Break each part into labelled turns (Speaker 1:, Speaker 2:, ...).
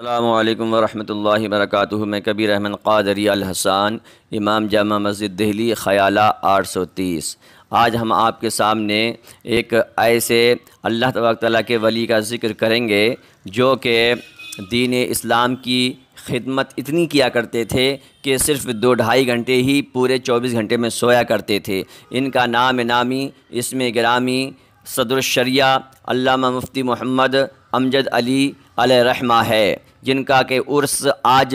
Speaker 1: अल्लाम वरहमल वरक मैं कबीर अहमद क़ादरी अलहसान इमाम जामा मस्जिद दिल्ली ख़याला आठ सौ तीस आज हम आपके सामने एक ऐसे अल्लाह तबाक तला के वली का ज़िक्र करेंगे जो कि दीन इस्लाम की खिदमत इतनी किया करते थे कि सिर्फ दो ढाई घंटे ही पूरे चौबीस घंटे में सोया करते थे इनका नाम नामी इसमें ग्रामी सदरशरिया मुफ्ती मोहम्मद अमजद अली अलरमा है जिनका के उर्स आज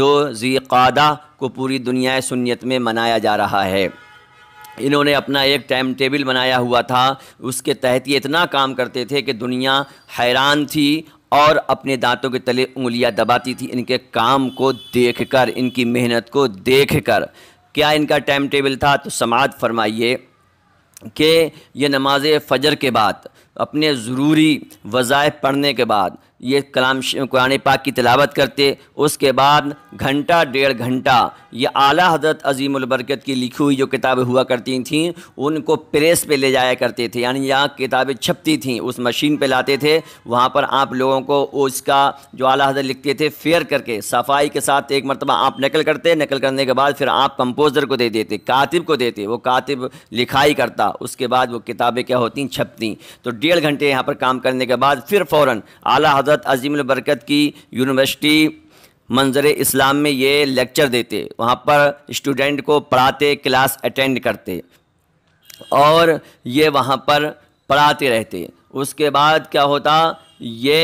Speaker 1: दो ज़ीक़ादा को पूरी दुनिया सुन्नत में मनाया जा रहा है इन्होंने अपना एक टाइम टेबल बनाया हुआ था उसके तहत ये इतना काम करते थे कि दुनिया हैरान थी और अपने दांतों के तले उंगलियां दबाती थी इनके काम को देखकर इनकी मेहनत को देखकर क्या इनका टाइम टेबल था तो समाज फरमाइए कि ये नमाज फ़जर के बाद अपने ज़रूरी वज़ायफ़ पढ़ने के बाद ये कलाम कुरान पाक की तलावत करते उसके बाद घंटा डेढ़ घंटा ये आला हजरत अजीमबरकत की लिखी हुई जो किताबें हुआ करती थीं उनको प्रेस पे ले जाया करते थे यानी यहाँ किताबें छपती थीं उस मशीन पे लाते थे वहाँ पर आप लोगों को उसका जो आला हजरत लिखते थे फेयर करके सफाई के साथ एक मरतबा आप नकल करते नकल करने के बाद फिर आप कंपोज़र को दे देते कातिब को देते वो कातिब लिखाई करता उसके बाद वो किताबें क्या होती छपती तो डेढ़ घंटे यहाँ पर काम करने के बाद फिर फ़ौर आला हज़रत अजीम बरकत की यूनिवर्सिटी मंजर इस्लाम में ये लेक्चर देते वहाँ पर स्टूडेंट को पढ़ाते क्लास अटेंड करते और ये वहाँ पर पढ़ाते रहते उसके बाद क्या होता ये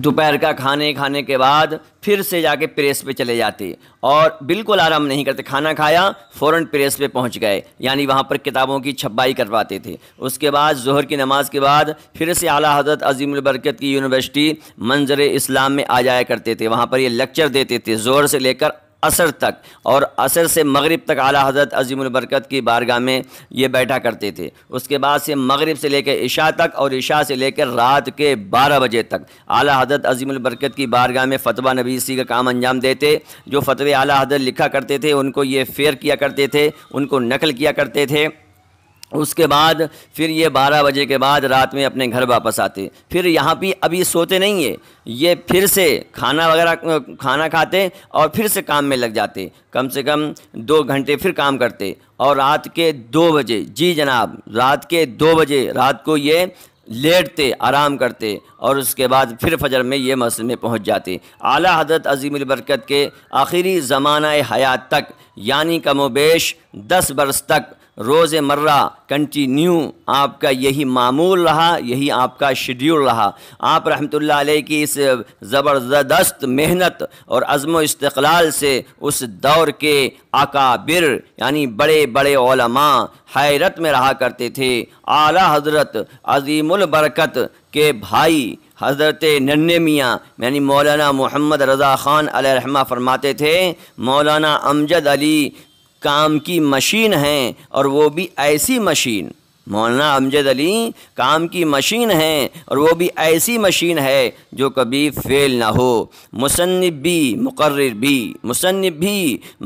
Speaker 1: दोपहर का खाने खाने के बाद फिर से जाके प्रेस पे चले जाते और बिल्कुल आराम नहीं करते खाना खाया फ़ौर प्रेस पे पहुंच गए यानी वहाँ पर किताबों की छपाई करवाते थे उसके बाद जहर की नमाज़ के बाद फिर से आला हजरत अजीमबरकत की यूनिवर्सिटी मंजर इस्लाम में आ जाया करते थे वहाँ पर ये लेक्चर देते थे ज़ोर से लेकर असर तक और असर से मगरिब तक आला हज़रत अजीमबरकत की बारगाह में ये बैठा करते थे उसके बाद से मगरिब से लेकर इशा तक और इशा से लेकर रात के बारह बजे तक आला हज़रत अजीमबरकत की बारगाह में फतवा नबीसी का काम अंजाम देते जो फतवे आला हज़रत लिखा करते थे उनको ये फेयर किया करते थे उनको नकल किया करते थे उसके बाद फिर ये 12 बजे के बाद रात में अपने घर वापस आते फिर यहाँ भी अभी सोते नहीं है ये फिर से खाना वगैरह खाना खाते और फिर से काम में लग जाते कम से कम दो घंटे फिर काम करते और रात के दो बजे जी जनाब रात के दो बजे रात को ये लेटते आराम करते और उसके बाद फिर फजर में ये मस्जिद में पहुँच जाते आला हजरत अजीम बरकत के आखिरी ज़माना हयात तक यानी कमोबेश दस बरस तक रोज़मर्रा कंटिन्यू आपका यही मामूल रहा यही आपका शेड्यूल रहा आप रहमतुल्लाह अलैह की इस ज़बरदस्त मेहनत और अज़म इस्तलाल से उस दौर के अकाबिर यानी बड़े बड़े ओलमा हैरत में रहा करते थे आला हजरत अजीमरकत के भाई हज़रत नन्ने मियाँ यानी मौलाना मोहम्मद रज़ा ख़ान रहमा फरमाते थे मौलाना अमजद अली काम की मशीन हैं और वो भी ऐसी मशीन मौलाना अमजद अली काम की मशीन हैं और वो भी ऐसी मशीन है जो कभी फेल ना हो मुसनब भी मुकर भी मुसनब भी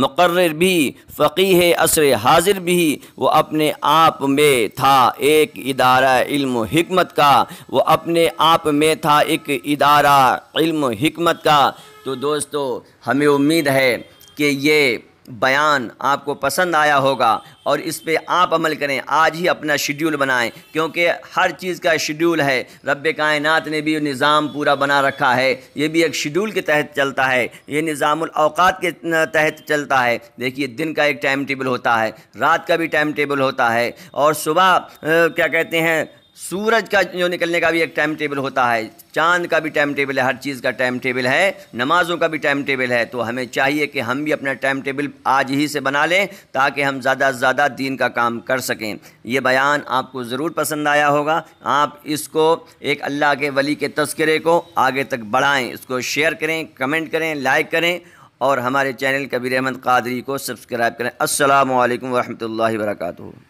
Speaker 1: मुकर भी फ़कीह असर हाजिर भी वो अपने आप में था एक इदारा इल्म हिकमत का वो अपने आप में था एक इदारा इल्म हिकमत का तो दोस्तों हमें उम्मीद है कि ये बयान आपको पसंद आया होगा और इस पर आप अमल करें आज ही अपना शेड्यूल बनाएं क्योंकि हर चीज़ का शेड्यूल है रब कायनात ने भी निज़ाम पूरा बना रखा है ये भी एक शेड्यूल के तहत चलता है ये निज़ामत के तहत चलता है देखिए दिन का एक टाइम टेबल होता है रात का भी टाइम टेबल होता है और सुबह क्या कहते हैं सूरज का जो निकलने का भी एक टाइम टेबल होता है चांद का भी टाइम टेबल है हर चीज़ का टाइम टेबल है नमाज़ों का भी टाइम टेबल है तो हमें चाहिए कि हम भी अपना टाइम टेबल आज ही से बना लें ताकि हम ज़्यादा से ज़्यादा दीन का काम कर सकें ये बयान आपको ज़रूर पसंद आया होगा आप इसको एक अल्लाह के वली के तस्करे को आगे तक बढ़ाएँ इसको शेयर करें कमेंट करें लाइक करें और हमारे चैनल कबीर अहमद कादरी को सब्सक्राइब करें असल वरहमल वर्का